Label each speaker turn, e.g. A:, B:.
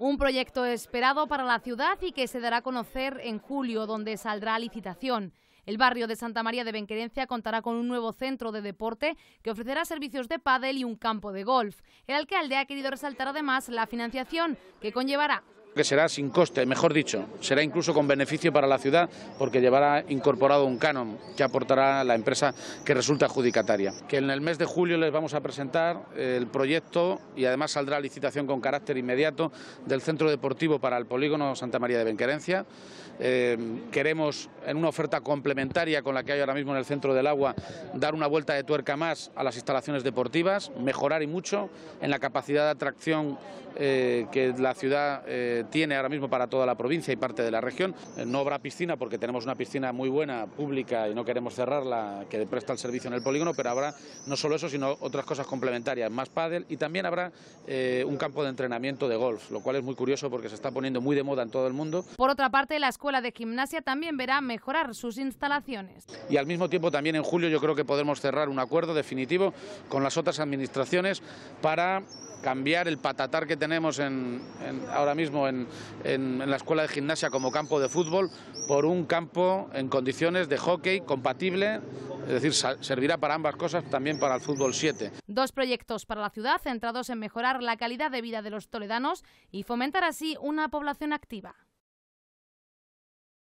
A: Un proyecto esperado para la ciudad y que se dará a conocer en julio, donde saldrá licitación. El barrio de Santa María de Benquerencia contará con un nuevo centro de deporte que ofrecerá servicios de pádel y un campo de golf. El alcalde ha querido resaltar además la financiación que conllevará
B: que será sin coste, mejor dicho, será incluso con beneficio para la ciudad porque llevará incorporado un canon que aportará la empresa que resulta adjudicataria. Que en el mes de julio les vamos a presentar el proyecto y además saldrá licitación con carácter inmediato del centro deportivo para el polígono Santa María de Benquerencia. Eh, queremos en una oferta complementaria con la que hay ahora mismo en el centro del agua dar una vuelta de tuerca más a las instalaciones deportivas, mejorar y mucho en la capacidad de atracción eh, que la ciudad eh, tiene ahora mismo para toda la provincia y parte de la región. Eh, no habrá piscina porque tenemos una piscina muy buena, pública, y no queremos cerrarla, que presta el servicio en el polígono, pero habrá no solo eso, sino otras cosas complementarias, más pádel y también habrá eh, un campo de entrenamiento de golf, lo cual es muy curioso porque se está poniendo muy de moda en todo el mundo.
A: Por otra parte, la Escuela de Gimnasia también verá mejorar sus instalaciones.
B: Y al mismo tiempo también en julio yo creo que podemos cerrar un acuerdo definitivo con las otras administraciones para cambiar el patatar que tenemos en, ahora mismo en, la escuela de gimnasia como campo de fútbol por un campo en condiciones de hockey compatible, es decir, servirá para ambas cosas, también para el fútbol 7.
A: Dos proyectos para la ciudad centrados en mejorar la calidad de vida de los toledanos y fomentar así una población activa.